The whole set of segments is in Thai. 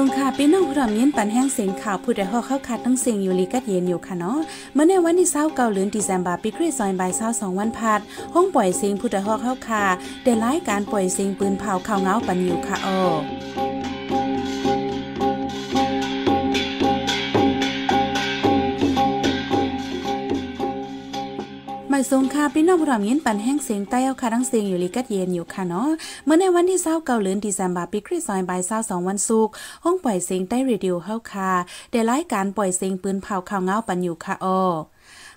ทรงค่ะพี่น้องผู้รมบยินปันแห้งเสียงข่าวผู้ใดฮอกเข้าคัดทั้งเสียงอยู่ลีกัดเย็นอยู่ค่ะเนาะเมื่อในวันที่เศร้าเกาเหลือนดีแซมบาปีคริสซอยบ่ายเศร้าสองวันพัดห้องปล่อยเสียงผู้ใดฮอกเข้าคาได้ไล่การปล่อยเสียงปืนเผาข่าวเงาปันอยู่ค่ะออสงค่ะพี่น้องผู้รับยินปันแห้งเสียงใต้เอาค่ะทั้งเสียงอยู่ลิกัดเย็นอยู่ค่ะเนาะเมื่อในวันที่เศร้าเกาเลือนดีแซมบาปีคริสต์ยเศร้าสองวันศุกร์ห้องปล่อยเสียงใต้รีดิวเฮาค่ะได้รายการปล่อยเสียงปืนเผาข่าวเงาปันอยู่ค่ะ ออ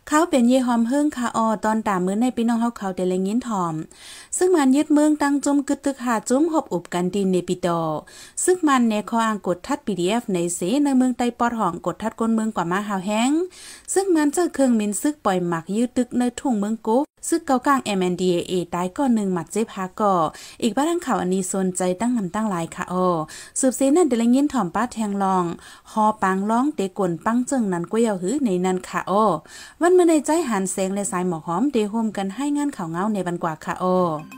เขาเป็นเยหอมเฮิงคาออตอนตามมือในพี่น้องเฮาเขาเดเลยยินถอมซึ่งมันยึดเมืองตั้งจุมกึดตึกหาจุมหบอุบกันดินในปิดอซึ่งมันในข้ออ้างกดทัดปีดีเอฟในเสในเมืองไตปอดห่องกดทัดก้นเมืองกว่ามาหาแห้ง ซึ่งมันเจอเครื่องมินซึกปล่อยหมักยืดตึกในทุ่งเมืองกุ๊บซึ่งเกากลาง MNDAA ตายกอนหนึ่งหมัดเจ็บหาก่อ อีกบ้านข่าวอันนี้สนใจตั้งนำตั้งหลาย ค่ะโอสืบเซนันเดลเงินถ่อมป้าแทงลองหอปังร้องเดกวนปังเจิงนันกวยเอาหือในนันค่ะโอวันเมื่อในใจหันแสงและสายหมอกหอมเดโฮมกันให้งานข่าวเงาในบันกว่าค่ะโอเมื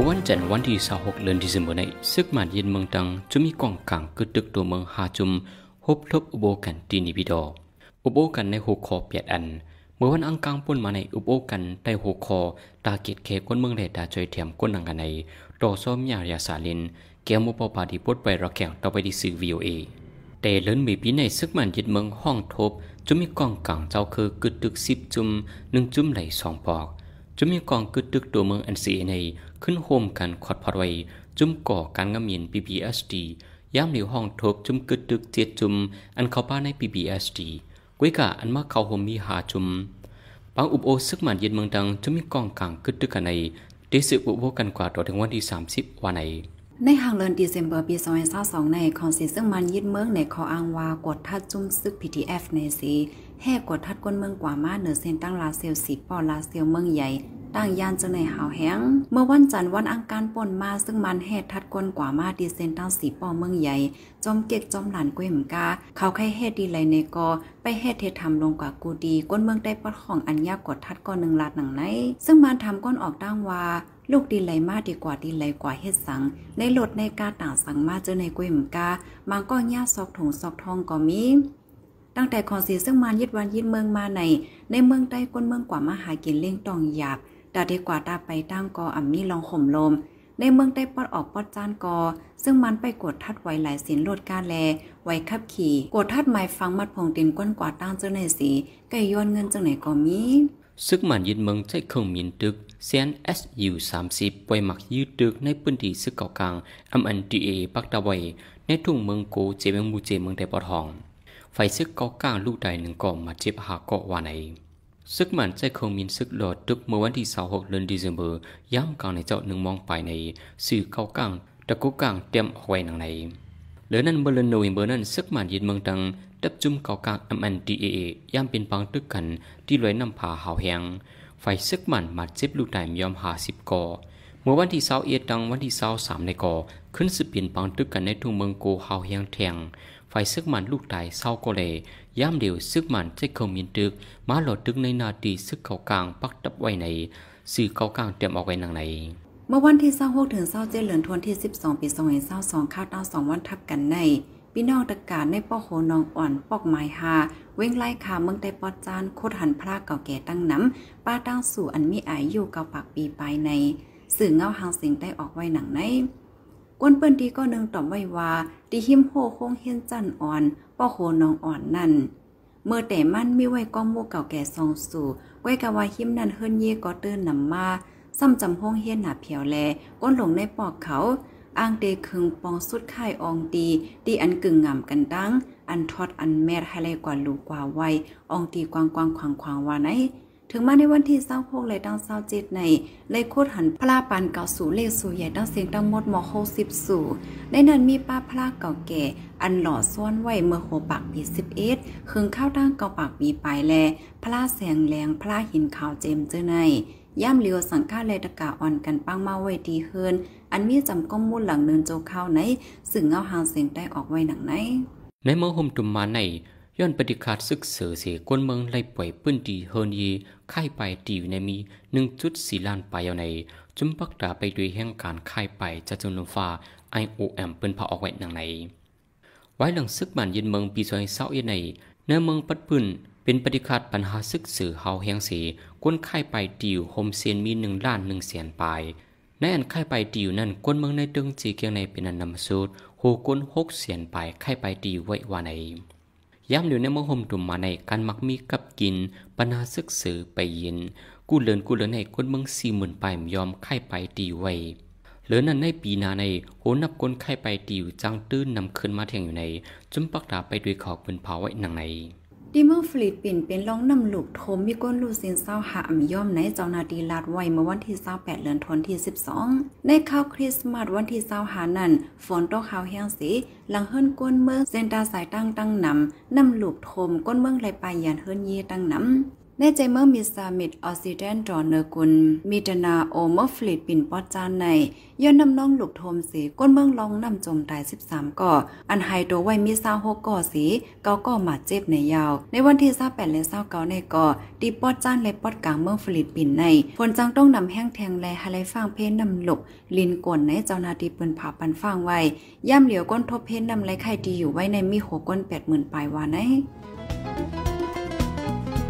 ่อวันจันทร์วันที่1 6เดือนธันวาคมนีซึกมาเย็นเมืองตังจะมีกองกลางกึดตึกตัวเมืองฮาจุมพบทบอุโบกันตีนิบิดอ อุโบกันในหัวคอเปียดอันเมื่อวันอังคารปุ่นมาในอุโบกันได้หัวคอ ตาเกตเคก้นเมืองเดดาจอยเทียมก้นนังกันในต่อซ้อมยาริยาสาลินแก้วมอปปาทีู่ดไปรกแข่งต่อไปที่สื่อวีโอเอแต่เลินมีปีในซึกมันยึดเมืองห้องทบจุมีกองกลางเจ้าคือกึดตึกสิบจุมหนึ่งจุมไหลสองปอก จุมีกองกึดตึกตัวเมืองอันซีในขึ้นโฮมกันขอดพอดไว้จุมก่อการงามีน PPSD ย้ำเหลียวห้องทบจุมกึดตึกเจ็ดจุมอันเข้าป้าใน PPSD กุ้ยกะอันมาเข้าโฮมมีหาจุมปังอุบโอซึกมันยึดเมืองดังจุมีกองกลางกึดตึกกันในได้สืบอุบโอกันกว่าต่อถึงวันที่สามสิบวันหนในหางเลือนเดซ e m b ร r ปี2022ในคอนเซ์ซึ่งมันยึดเมืองในคออังวากดทัดจุ้มซึก PTF ในสีแห่กดทัดก้นเมืองกว่ามาเหนือเซนตั้งลาเซลสีปอลาเซลเมืองใหญ่ ตั้งยานจะในหาวแห้งเมื่อวันจันทร์วันอังคารป่นมาซึ่งมัน แห่ทัดก้นกว่ามาดีเซนตั้งสีปอเมืองใหญ่จอมเก็กจอมหลานก้ยหมกาเขาแค่เฮ็ดดีไรลในกอไปเฮ็ดเททำลงกว่ากูดีก้นเมืองได้ปัดของอันยากกดทัดก้อนหนึ่งลาดหนังไหนซึ่งมันทำก้อนออกตั้งว่าลูกดินไหลมาดีกว่าดินไหลกว่าเฮ็ดสังในหลดในกาต่างสังมาเจอในกุยมกาบางก็ย่าซอกถุงซอกทองก็มีตั้งแต่ขอสีซึ่งมานยึดวันยึดเมืองมาใน ในเมืองใต้ก้นเมืองกว่ามาหากินเล่งตองหยาบดาดีกว่าตาไปตั้งกออ่ำมีลองข่มลมในเมืองใต้ปอดออกปอดจานกอ ซึ่งมันไปกดทัดไว้หลายสินโลดกาแล ไว้ขับขี่กดทัดไมยฟังมัดพงตินก้นกว่าตั้งเจ้าในสีไก่ย้อนเงินจังไหนก็มีซึ่งมันยึดเมืองใช้เครื่องมินตึก CNSU-30 ปวยหมักยืดดึกในพื้นที่ซึกเก่ากลาง MNDA ปักตะไวในทุ่งเมืองโกเจเมงมูเจเมืองเดปอทองไฟซึกเก่ากลางลูกใดหนึ่งก่อมาเจ็บหาเกาะวานในซึกมันใจคงมินซึกหลอดดึกเมื่อวันที่26เดือนดซมเบอร์ย้ำกลางในเจ้าหนึ่งมองไปในสื่อเก่ากลางตะกุกลางเตรียมเอาไว้หนังในเหลือนั้นเบอร์นวยเบอร์นั้นซึกมันยินเมืองดังดับจุ่มเก่ากลาง MNDA ย่ำเป็นปังตึกกันที่ลอยน้ำผาหาวแหงไฟซึกมันมัดเจ็บลูกได้ยอมหาสิบกอ เมื่อวันที่เสาเอียดดังวันที่เสาสามในกอขึ้นสืบเปลี่ยนปังตึกกัน ในทุ่งเมืองโกเฮาเฮียงแทงไฟซึกมันลูกไดเศร้าก็เลยย่ำเดียวซึกมันจะเขมีนตึก มาหลอดตึกในนาตีซึกเขากลางปักตับไว้ในสื่อเขากลางเตรียมออกไว้นางใน เมื่อวันที่เศร้าหกถึงเศร้าเจ็ดเหลือนทวนที่สิบสองปีสองเอ็นเศร้าสองข้าวต้าสองวันทับกันในพี่น้องตะการในป้อโหนองอ่อน ปอกไม้หา เว้งไล่ขาเมืองไต้ปอดจานโคตรหันพระเก่าแก่ตั้งน้ำป้าตั้งสู่อันมีอายอยู่เก่าปากปีปลายใน สื่อเงาหางสิงได้ออกไว้หนังในกวนเปิ้นดีก็นึงตอบไว้ว่าดีหิมโหคงเฮียนจันอ่อน ป้อโหนองอ่อนนั่นเมื่อแต่มันมิไว้ก้อมมู่เก่าแก่ซองสู่ ไว้กะว่าหิมนั่นเฮิรนเย่ก็เตือนนำมา ซ้ำจำห้องเฮียนหนาเพียวแลก้นหลงในปอกเขาอ้างเดคึงปองสุดข่ายองตีตีอันกึ่งงามกันดังอันทอดอันแมรให้เลยกว่าลูกกว่าไวอองตีกวางกวางขวางขวางว่าไหน ถึงมาในวันที่เศร้าพกเลยตั้งเศร้าเจ็ดในเลยโคตรหันพละปันเก่าสู่เลสู่ใหญ่ตั้งเสียงตั้งมดหมอโคสิบสู่ในนั้นมีป้าพระเก่าแก่ อันหล่อซ่อนไว้เมื่อโหปากปีสิบเอ็ดคืงข้าวตั้งเก่าปากปีปลายแลพระแสงแรงพระหินขาวเจมเจอในย่ำเหลียวสังฆาเลตกาอ่อนกันปังมาไว้ดีเฮิน อันมีจำก้มมุ่นหลังเนินโจเข้าในสึ่งเงาหางเสียงได้ออกไว้หนังไหน ในเมื่อห่มตุมมาในย้อนปฏิคาดซึกเสือเสียกวนเมืองไล่ป่วยปื้นดีเฮินยีค่าไปตีอยู่ในมีหนึ่งจุดสี่ล้านไปเอาใน จุมปักดาไปด้วยแห่งการค่าไปจะจุนลมฟ้าแอมเปิ็นพาออกไว้หนังไหนไว้หลังซึกบันเย็นเมืองปีซอยเศร้าเย็นในเนื้อเมืองปัดปื้นเป็นปฏิคัดปัญหาซึกสือเฮาเฮียงสีก้นไข่ไปติวโฮมเซียนมีหนึ่งล้านหนึ่งแสนปนไปในอันไข่ไปติวนั่นก้นเมืองในตึงจีเกียงในเป็นอันนำสูตรโหก้นหกแสนปนไปไข่ไปติวไว้วาในย้ำอยู่ในเมืองโฮมตุ่มมาในการมักมีกับกินปัญหาซึกสือไปยิน กู้เลินกู้เลินในก้นเมืองสี่หมื่นไปยอมไข่ไปติวไว้เหลือนั้นในปีนาในโหนับก้นไข่ไปติวจังตื้นนำขึ้นมาเทียงอยู่ในจุ่มปักดาไปด้วยขอบเป็นเผาไว้หนังในดีเมืองฟิลิปปินเป็นร่องน้ำลูกโทมมีก้นลูซินเศร้าหามย่อมในเจ้านาดีลาดไว้เมื่อวันที่28เดือนธันวาคม12 ในข้าวคริสต์มาสวันที่2หานั้นฝนตกขาวแห้งสีหลังเฮิรนก้นเมืองเซนตาสายตั้งตั้งนำน้ำลูกโทมก้นเมืองไรไปยานเฮิรนเยตั้งนำในใจเมื่อมีสามิดออซิเดนจอนเนอกุลมีดนาโอเมอร์ฟลิดปินปอจานในย้อนนำน้องหลุกโทมสีก้นเมืองลองนำจมตาย 13ก่อ อันไฮโดไว้มีซาหกก่อสีเกาก็มาเจ็บในยาว ในวันที่ซาแปดและซาเกาในก่อดีปอจานและปอดกลางเมืองฟลิดปินในฝนจังต้องนำแห้งแทงแลฮะไรฟางเพนนำหลุกลินกวนในเจ้านาดีปืนผาปันฟางไว้ย่ำเหลียวก้นทบเพนนำไรไข่ดีอยู่ไว้ในมีหกก้นแปดหมื่นปลายวานใน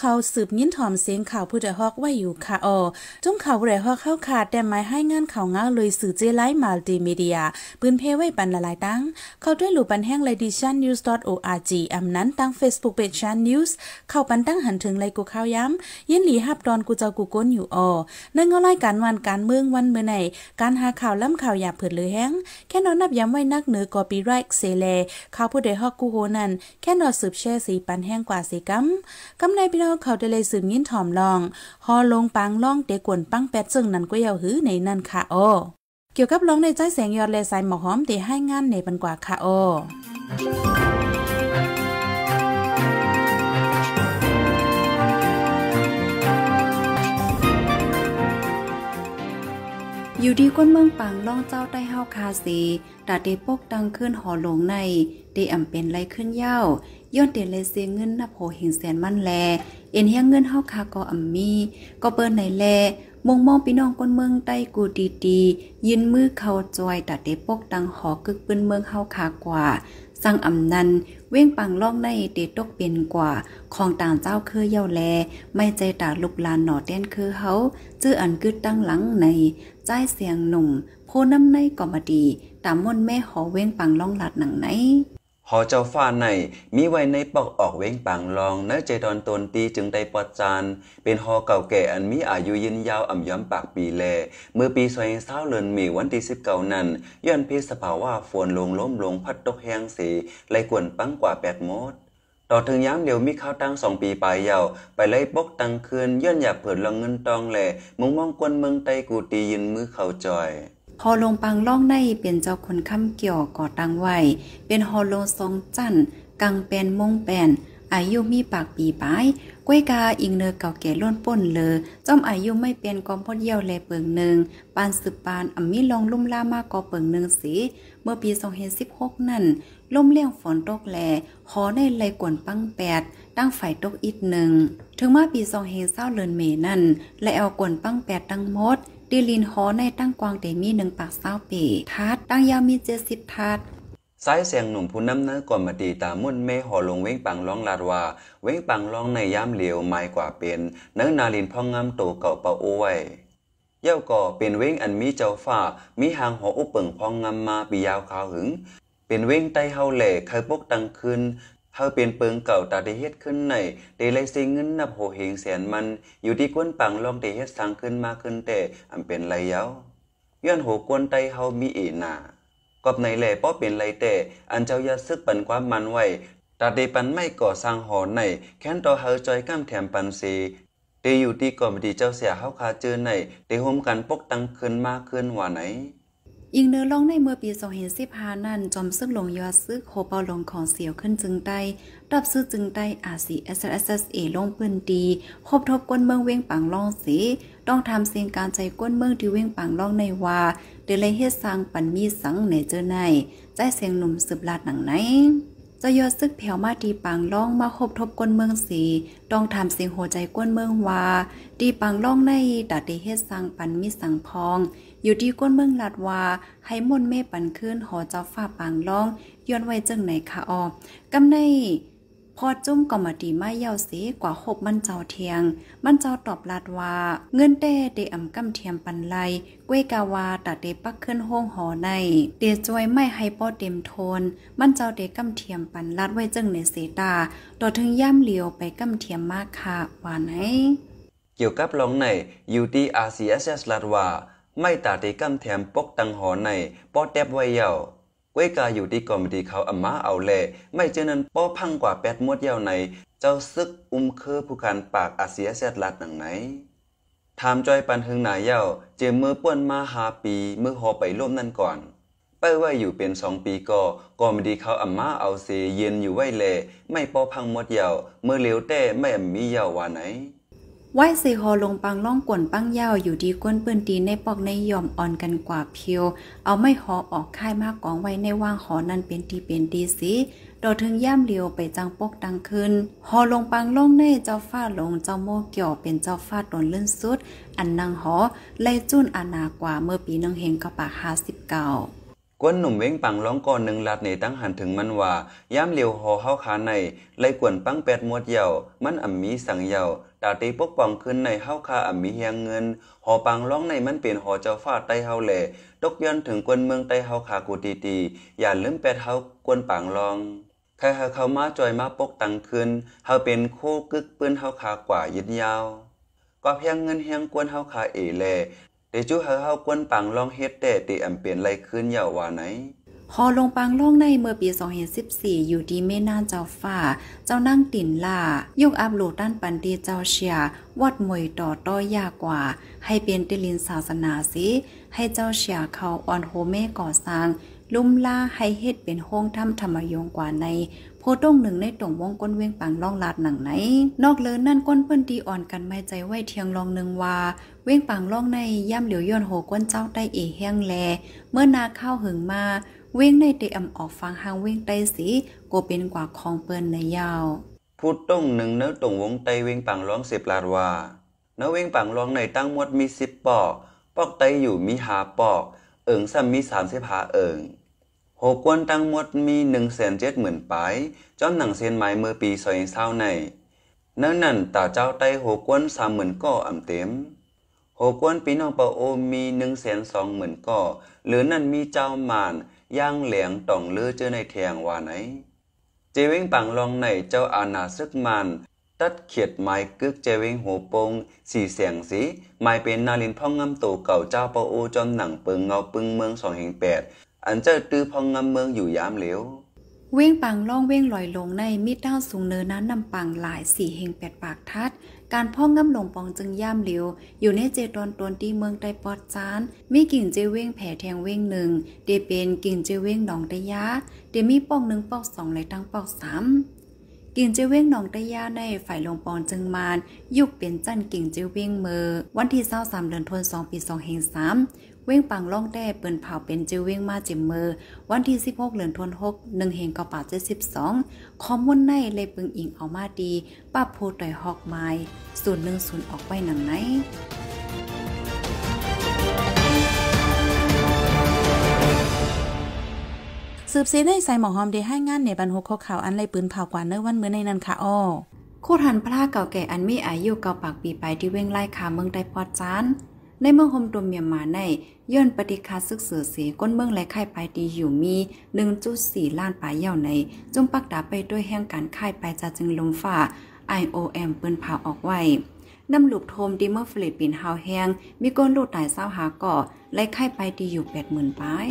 เขาสืบยินถอมเสียงข่าวผู้ใดฮอกไว้ อยู่ ค่ะออจุ้งข่าวรูฮอกเข้าขาดแต่หมายให้ งานข่าวง้าเลยสื่อเจไลมัลติมีเดียปืนเพไว้ปันละลายตั้งเขา ด้วยหลู่ปันแห้งไลดิชันนิวส์ .org อำนั้นตั้ง Facebook p a g ชันนิวส์เข้าปันตั้งหันถึงไลกูข่าวย้ำยินหลีฮับดอนกูเจ้ากูก้นอยู่ออนั่าก็รายการวันการเมืองวันเมื่อไหนการหาข่าวล้ำข่าวอย่าเผิดหรือแห้งแค่นอนนับย้ำไว้นักเหนือกอปีไรกเซเลเขาผู้ใดฮอกกูโหนั่นแค่นอนสืบแช่สีปันแห้งกว่าสีกัมกำในพี่เขาได้เลยสืบยินถ่อมลองฮอลงปังล่องเตะกวนปังแปดซึ่งนั่นก็ยาวหื้อในนั่นค่ะโอ เกี่ยวกับร้องในใจแสงยอดเลยสายหมอหอมเต่ให้งานในปันกว่าค่ะโออยู่ดีก้นเมืองปังล่องเจ้าได้เฮาคาสีดาเดปกดังขึ้นหอหลงในเดอำเป็นไรขึ้นเย้าย้อนเตียนเลยเสียเงินนับโหเห็งแสนมั่นแลเอ็นเฮียงเงินเฮาคาก็อำมี ก็เปิ้นในแลมองมองพี่น้องก้นเมืองใต้กูดีๆยืนมือเขาจอยตัดเดปกดังหอกึกปืนเมืองเฮาคากว่า สั่งอำนัน เว้งปังล่องในเดตกเป็นกว่า ของต่างเจ้าเคือเย่าแล ไม่ใจตาลุกลานหนอเต้นคือเฮาจื้ออันกึดตั้งหลังในใจเสียงหนุ่มโพน้ำในกอมาดี ตามม่นแม่หอเว้งปังล่องหลัดหนังไหน หอเจ้าฟ้าในมีไว้ในปอกออกเว้งปังลองนื้ใจดอนตนตีจึงได้ปอดจาน เป็นหอเก่าแก่อันมีอายุยืนยาวอ่ำย้อมปากปีแล เมื่อปีซอยเศร้าเลิอนมีวันที่สิบเก่านั้นย้อนพิสภาวะฝนลงล้มลงพัดตกแห้งสีไหลกวนปังกว่าแปดมดต่อถึงย้ำเดียวมีข้าวตั้งสองปีปลายยาวไปไล่ปกตังคืนย่อนอยากเผิดลองเงินตองแหล่มึงมองกวนเมืองไตกูตียินมือเขาจอยฮอลงปังล่องในเป็นเจ้าคนค้ำเกี่ยวก่อตังไหว เป็นฮอลงสองจันกังแปนมงแปนอายุมีปากปีปลายก้วยกาอิงเนอเก่าแก่ล้นป่นเลยจอมอายุไม่เป็นกอมพดเยี่ยวแลเปิงหนึ่งปานสืบปานอ่มีลองลุ่มล่ามากกอเปิงหนึ่งสีมื่อปี2016นั่นล่มเลี่ยงฝนตกแลหอในไหลกวนปังแปด ตั้งฝ่ายตกอีกหนึ่ง ถึงมาปี2020เลือนเมนั่น และเอากวนปังแปดตั้งหมดตีลินหอในตั้งกวางเตมีหนึ่งปากเศร้าเปทาดตั้งยาวมีเจ็ดสิบทาดสายเสียงหนุ่มผู้นำนั้นก่อนมาตีตามุ่นเมหอลงเว้งปังร้องลาดว่า เว้งปังร้องในย่ามเหลียวไม่กว่าเป็นนังนาลินพ่องงามโตเก่าเปาอ้ยเย่าก่อเป็นเว้งอันมีเจ้าฝ่ามีหางหออุเปิงพองงามมาปียาวขาวหึง เป็นเว้งไต้เฮาแหล่เคยปกดังคืนเฮาเป็นเปิงเก่า ตาได้เฮ็ดขึ้นในเด้ไล่ซิงเงินนับโหเฮงแสนมันอยู่ที่ก้นปังลองได้เฮ็ดสร้างขึ้นมาขึ้นแต่อันเป็นไรยาวย้อนโหกวนไตเฮามีเอหนากอบในแหล่ป้อเป็นไรแต่อันเจ้ายาซึกปันความมันไว้ตาได้ปันไม่ก่อสร้างหอในแค้นต่อเฮาจอยก้ามแถมปันเซตอยู่ที่ก่อมดีเจ้าเสียเฮาคาจื้อในเตห่มกันปกตังขึ้นมาขึ้นว่าไหนยิงเนื้อร้องในเมื่อปี2015นั้นจอมซึ่งลงยอดซื้อโคเปาลงของเสียวขึ้นจึงได้รับซื้อจึงได้อาสี SSSA ลงพื้นดีครบทบก้นเมืองเว้งปังล่องสี ต้องทำเสียงการใจก้นเมืองที่เว้งปังล่องในว่า เดลเลยเฮสซังปันมีสังเหนเจอในใจเสียงหนุ่มสืบลาดหนังไหนจะยอดซึกแผวมาตีปังล่องมาคบทบก้นเมืองสี ต้องทำสิ่งหัวใจก้นเมืองว่าตีปังล่องในตัดเดเฮ็ดสังปันมิสังพอง อยู่ที่ก้นเมืองลัดว่า ให้มนเมปันขึ้นหอเจ้าฝ้าปังล่องย้อนไว้จึงไหนคะออกกำในพอจุ้มก็มาดีไม่เยาวเสกว่าหบมันเจ้าเทียง มันเจ้าตอบลาดว่า เงินเต้เดอำกำเทียมปันไล กวยกาวาตาเดปักขึ้นห้องหอใน เตียจวยไม่ให้ป้อเต็มโทนมันเจ้าเดกำเทียมปันลาดไว้จึงในเสตาต่อถึงย่ำเหลียวไปกำเทียมมากค่ะ ว่าไหน เกี่ยวกับลองในยูทีอาร์ซีเอสลาดว่า ไม่ตาเดกำเทียมปกตังหอในป้อแตบไว้เยาวเวกาอยู่ดีก่อมดีเขาอํมาเอาแลไม่เจนั้นป้อพังกว่าแปดมวดยาวใน เจ้าซึกอุ้มเคอผู้การปากอาเซียแซดลัดหนังไหน ถามจอยปันถึงหนายเยาเจมือป้วนมาหาปีมือหอไปร่วมนั่นก่อน เป้ไว้อยู่เป็นสองปีกอกอมดีเขาอำมาเอาเซเย็นอยู่ไว้แลไม่ป้อพังมดเยาวเมื่อเลียวแต่ไม่มีเยาวว่าไหนไหวสีหอลงปังล่องกวนปังยาวอยู่ดีก้นปืนตีในปอกในยอมอ่อนกันกว่าเพียวเอาไม่หอออกค่ายมากกองไว้ในว่างหอนั่นเป็นตีเป็นดีสิดอถึงย่ามเลียวไปจังปกดังขึ้นหอลงปังล่องในเจ้าฟ้าลงเจ้าโมเกี่ยวเป็นเจ้าฟ้าตนเลื่นสุดอันนางหอไล่จุ่นอานากว่าเมื่อปีนึงเฮงกระปากห้าสิบเก่ากวนหนุ่มเว้งปังร้องก่อนหนึ่งลาดในตั้งหันถึงมันว่าย้ำเหลียวหอเฮาขาในไล่กวนปังแปดมวดเหยามันอ่ำมีสังเหยาตาตีปกป้องขึ้นในเฮาคาอ่ำมีเฮียงเงิน หอปังร้องในมันเปลี่ยนหอเจ้าฟ้าใต้เฮาแหล่ตกย้อนถึงกวนเมืองใต้เฮาขากูตีตีอย่าลืมแปดเฮากวนปังร้องใครหาเขามาจอยมาปกตังขึ้นเฮาเป็นโคกึกปืนเฮาขากว่ายึดยาว ก็เพียงเงินเฮียงกวนเฮาขาเอแลเอจูเฮาเฮาควนปังลองเฮ็ดแต่ติอำเปยนไรขึ้นยาว่าไหน พอลงปังล่องในเมื่อปี2014 อยู่ดีแม่นานเจ้าฝ่า เจ้านั่งติ่นล่า ยกอัพโหลดด้านปันดีเจ้าเชีย วัดมวยต่อต้อยยากกว่า ให้เป็นติลินศาสนาสิให้เจ้าเชียเขาออนโฮเม่ก่อสร้าง ลุ่มล่าให้เฮ็ดเป็นห้องถ้ำธรรมยงกว่าในโคต้งหนึ่งในต่งวงก้นเวียงปังล่องลาดหนังไหน นอกเลินนั่นก้นเปิ้นตีอ่อนกันไม่ใจไหวเทียงลองหนึ่งว่า เวียงปังล่องในย่ำเหลียวย้อนโหก้นเจ้าใต้เอแห้งแล เมื่อนาข้าวหึงมา เว้งในเตอำออกฟังหางเว้งใต้สีโกเป็นกว่าคองเปิ้นในยาวผู้ต้องหนึ่งเนื้อต่งวงไตเวงปังร้องสิบลาดว่าเนื้อเวงปังร้องในตั้งมดมีสิบปอกปอกไตอยู่มีหาปอกเอิงซ้ำมีสามสิบหาเอิงโหกวนทั้งหมดมี 170,000ปาย จอมหนังเซ้นไม้เมื่อปีอศร้าใน นั่นนั่นตาเจ้าไต้โหกวนสามหมื่นก่ออำเต็ม โหกวนปีน้องปะโอมี 120,000ก่อหรือนั่นมีเจ้าหมานย่างเหลียงต่องเลือเจอในแทงว่าไหน เจวิงปังลองในเจ้าอาณาซึกมัน ตัดเขียดไม้กึกเจวิงหัวปงสีเสียงสีไม้เป็นนาลินพ่องงำโตเก่าเจ้าปะโอจอมหนังปึงเงาปึงเมืองสงแห่งแปดอันเจ้าตื้อพองงำเมืองอยู่ยามเหลวเว้งปังล่องเว้งลอยลงในมิดด้าวสูงเนินนั้นนำปังหลายสี่เฮงแปดปากทัด การพ่องงำลงปองจึงย่ามเหลียวอยู่ในเจตอนตนที่เมืองไตปอดจาน มีกิ่งเจเว้งแผ่แทงเว้งหนึ่ง เดเป็นกิ่งเจเว้งหนองตะยะเดมีปองหนึ่งปอกสองไหลตั้งปอกสามกิ่งเจเว้งหนองตะยาในฝ่ายลงปองจึงมานยุกเป็นจันกิ่งเจเว้งเมอวันที่เศร้าสามเดือนทวนสองปีสองเฮงสามเว้งปังล่องแด้เปิ่นเผาเป็นจิวเว้งมาจิมเมอร์วันที่ 16เดือนธันวาคม1เฮงกะป่า72คอมมอนในเลยปึงอิงเอามาดีป้าโพต่อยฮอกไม้010 ออกไปหนังไหน สืบเสนไในใส่หมอหอมได้ให้งานในบรรทุกข้อข่าวอันเลยปืนเผากว่าเนวันเมื่อในนั้นค่ะอ้อโคตรหันพระเก่าแก่อันมีอายุเก่าปากปีไปที่เว้งไล่ขาเมืองได้พอจานในเมืองโฮมดมเมียมาในย้อนปฏิคาซึกเสือเสก้นเมืองและค่ายไปดีอยู่มี 1.4 ล้านปลายเย่าใน จงปักดาไปด้วยแห่งการค่ายไปจะจึงลมฝ่า IOM ปืนเผาออกไว้นำหลุบโทมดีเมอร์ฟิลิปปินเฮาแหงมีก้นลูดตายเศร้าหาก่อและข่ไปดีอยู่ 80,000ปลาย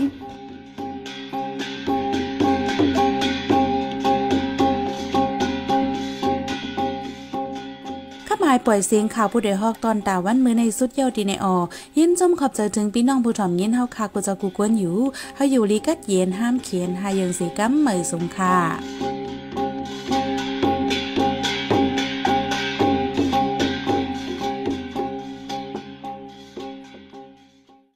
ายปล่อยเสียงข่าวผู้ใดฮอกตอนตาวันมือในสุดเย้าดีในออยินจมขอบใจถึงพี่น้องผู้ถ่อมยินเฮาคากผูจ้ากูกวนอยู่เฮาอยู่ลีกัดเย็นห้ามเขียนหายยิงสีกัมเหมยสงค่า